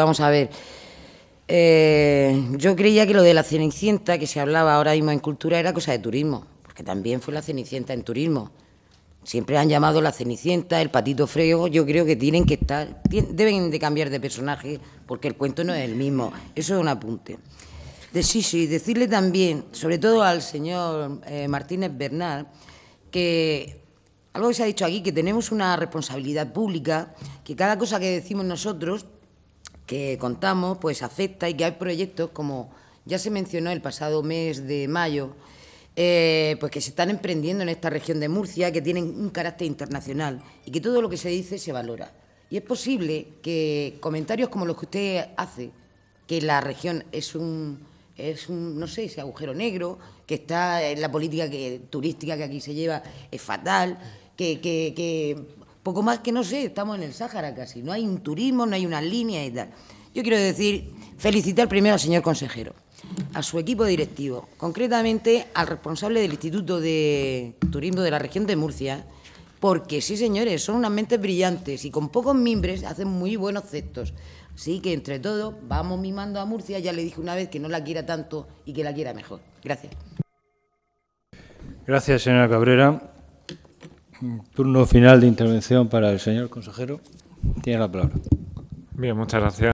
Vamos a ver. Eh, yo creía que lo de la Cenicienta que se hablaba ahora mismo en cultura era cosa de turismo, porque también fue la Cenicienta en turismo. Siempre han llamado la Cenicienta, el Patito Feo, yo creo que tienen que estar, deben de cambiar de personaje porque el cuento no es el mismo. Eso es un apunte. sí, sí, decirle también, sobre todo al señor eh, Martínez Bernal, que algo que se ha dicho aquí, que tenemos una responsabilidad pública, que cada cosa que decimos nosotros que contamos, pues afecta y que hay proyectos como ya se mencionó el pasado mes de mayo, eh, pues que se están emprendiendo en esta región de Murcia, que tienen un carácter internacional y que todo lo que se dice se valora. Y es posible que comentarios como los que usted hace, que la región es un, es no sé, ese agujero negro, que está en la política que, turística que aquí se lleva es fatal, que, que poco más que no sé, estamos en el Sáhara casi. No hay un turismo, no hay una línea y tal. Yo quiero decir, felicitar primero al señor consejero, a su equipo directivo, concretamente al responsable del Instituto de Turismo de la región de Murcia, porque sí, señores, son unas mentes brillantes y con pocos mimbres hacen muy buenos cestos. Así que entre todos vamos mimando a Murcia, ya le dije una vez que no la quiera tanto y que la quiera mejor. Gracias. Gracias, señora Cabrera. Turno final de intervención para el señor consejero. Tiene la palabra. Bien, muchas gracias.